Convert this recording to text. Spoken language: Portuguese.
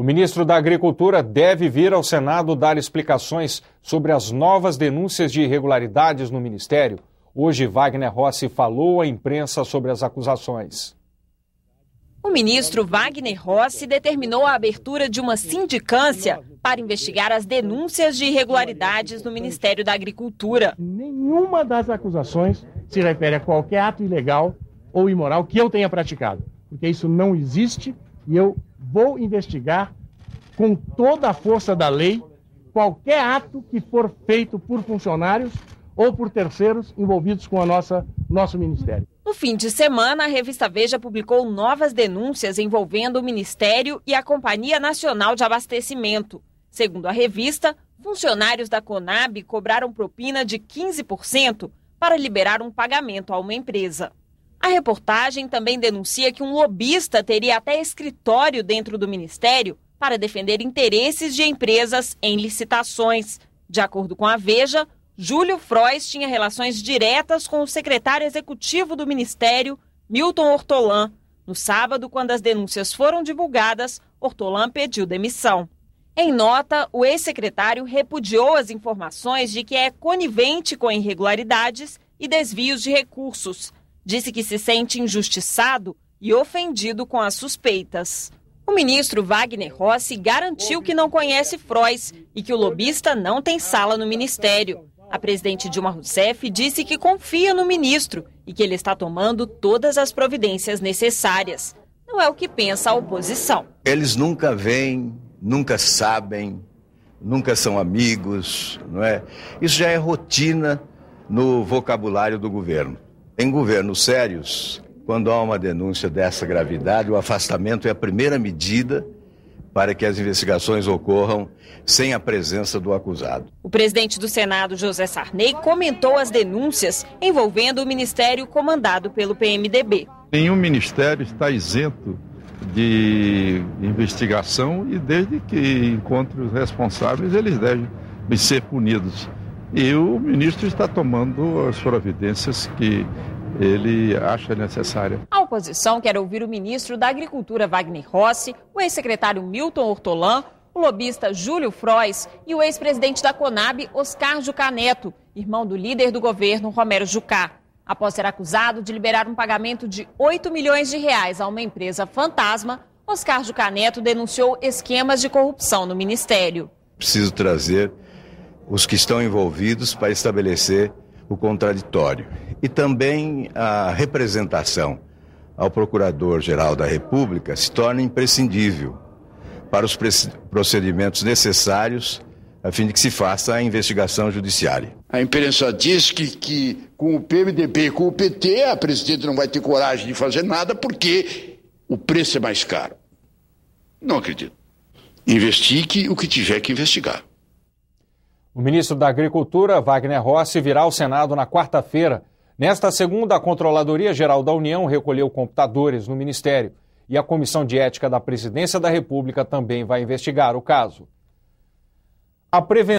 O ministro da Agricultura deve vir ao Senado dar explicações sobre as novas denúncias de irregularidades no ministério. Hoje, Wagner Rossi falou à imprensa sobre as acusações. O ministro Wagner Rossi determinou a abertura de uma sindicância para investigar as denúncias de irregularidades no Ministério da Agricultura. Nenhuma das acusações se refere a qualquer ato ilegal ou imoral que eu tenha praticado, porque isso não existe e eu vou investigar com toda a força da lei qualquer ato que for feito por funcionários ou por terceiros envolvidos com a nossa nosso ministério. No fim de semana, a revista Veja publicou novas denúncias envolvendo o ministério e a Companhia Nacional de Abastecimento. Segundo a revista, funcionários da Conab cobraram propina de 15% para liberar um pagamento a uma empresa. A reportagem também denuncia que um lobista teria até escritório dentro do ministério para defender interesses de empresas em licitações. De acordo com a Veja, Júlio Frois tinha relações diretas com o secretário executivo do ministério, Milton Ortolã. No sábado, quando as denúncias foram divulgadas, Ortolã pediu demissão. Em nota, o ex-secretário repudiou as informações de que é conivente com irregularidades e desvios de recursos Disse que se sente injustiçado e ofendido com as suspeitas. O ministro Wagner Rossi garantiu que não conhece Frois e que o lobista não tem sala no ministério. A presidente Dilma Rousseff disse que confia no ministro e que ele está tomando todas as providências necessárias. Não é o que pensa a oposição. Eles nunca vêm, nunca sabem, nunca são amigos, não é? Isso já é rotina no vocabulário do governo. Em governos sérios, quando há uma denúncia dessa gravidade, o afastamento é a primeira medida para que as investigações ocorram sem a presença do acusado. O presidente do Senado, José Sarney, comentou as denúncias envolvendo o ministério comandado pelo PMDB. Nenhum ministério está isento de investigação e, desde que encontre os responsáveis, eles devem ser punidos. E o ministro está tomando as providências que ele acha necessária. A oposição quer ouvir o ministro da Agricultura, Wagner Rossi, o ex-secretário Milton Hortolã, o lobista Júlio Frois e o ex-presidente da Conab, Oscar Caneto, irmão do líder do governo, Romero Jucá. Após ser acusado de liberar um pagamento de 8 milhões de reais a uma empresa fantasma, Oscar Caneto denunciou esquemas de corrupção no ministério. Preciso trazer os que estão envolvidos para estabelecer o contraditório. E também a representação ao Procurador-Geral da República se torna imprescindível para os procedimentos necessários a fim de que se faça a investigação judiciária. A imprensa diz que, que com o PMDB e com o PT, a presidente não vai ter coragem de fazer nada porque o preço é mais caro. Não acredito. Investigue o que tiver que investigar. O ministro da Agricultura, Wagner Rossi, virá ao Senado na quarta-feira. Nesta segunda, a Controladoria Geral da União recolheu computadores no Ministério e a Comissão de Ética da Presidência da República também vai investigar o caso. A prevenção